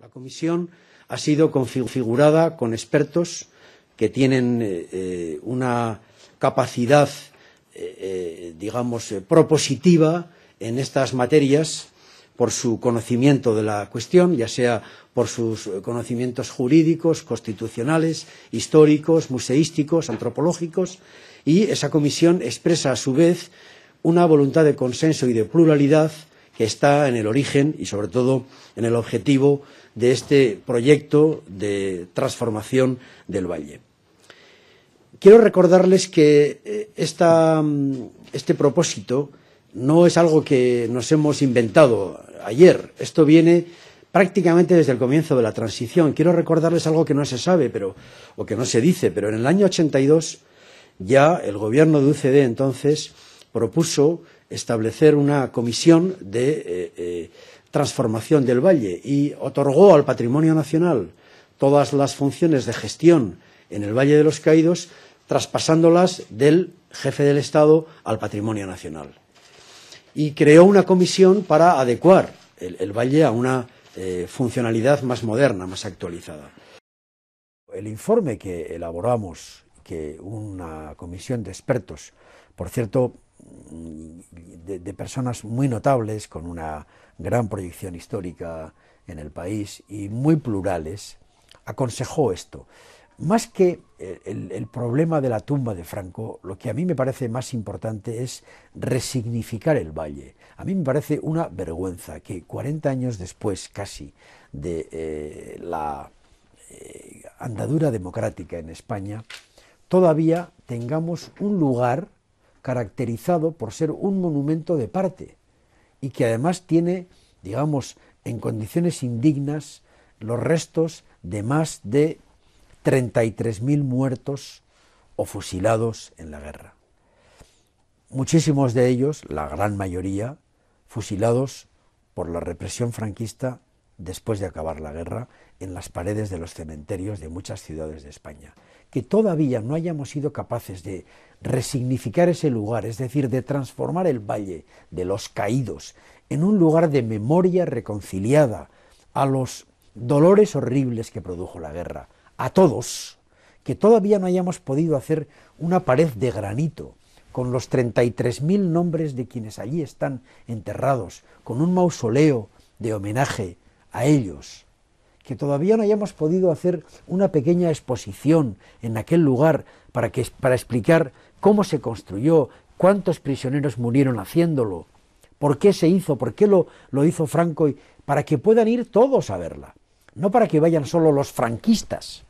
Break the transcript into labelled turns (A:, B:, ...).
A: La comisión ha sido configurada con expertos que tienen eh, eh, una capacidad, eh, digamos, propositiva en estas materias por su conocimiento de la cuestión, ya sea por sus conocimientos jurídicos, constitucionales, históricos, museísticos, antropológicos, y esa comisión expresa a su vez una voluntad de consenso y de pluralidad que está en el origen y sobre todo en el objetivo de este proyecto de transformación del valle. Quiero recordarles que eh, mm, este propósito no es algo que nos hemos inventado ayer. Esto viene prácticamente desde el comienzo de la transición. Quiero recordarles algo que no se sabe pero, o que no se dice, pero en el año 82 ya el gobierno de UCD entonces propuso establecer una comisión de eh, eh, transformación del valle y otorgó al patrimonio nacional todas las funciones de gestión en el Valle de los Caídos, traspasándolas del jefe del Estado al patrimonio nacional. Y creó una comisión para adecuar el, valle a una eh, funcionalidad más moderna, más actualizada. El informe que elaboramos, que una comisión de expertos, por cierto, de, personas muy notables, con una gran proyección histórica en el país y muy plurales, aconsejó esto. Más que eh, el, problema de la tumba de Franco, lo que a mí me parece más importante es resignificar el valle. A mí me parece una vergüenza que 40 años después casi de eh, la eh, andadura democrática en España, todavía tengamos un lugar caracterizado por ser un monumento de parte y que además tiene, digamos, en condiciones indignas los restos de más de 33.000 muertos o fusilados en la guerra. Muchísimos de ellos, la gran mayoría, fusilados por la represión franquista después de acabar la guerra, en las paredes de los cementerios de muchas ciudades de España. Que todavía no hayamos sido capaces de resignificar ese lugar, es decir, de transformar el Valle de los Caídos en un lugar de memoria reconciliada a los dolores horribles que produjo la guerra, a todos, que todavía no hayamos podido hacer una pared de granito con los 33.000 nombres de quienes allí están enterrados, con un mausoleo de homenaje a ellos, que todavía no hayamos podido hacer una pequeña exposición en aquel lugar para, que, para explicar cómo se construyó, cuántos prisioneros murieron haciéndolo, por qué se hizo, por qué lo, lo hizo Franco, y para que puedan ir todos a verla, no para que vayan solo los franquistas.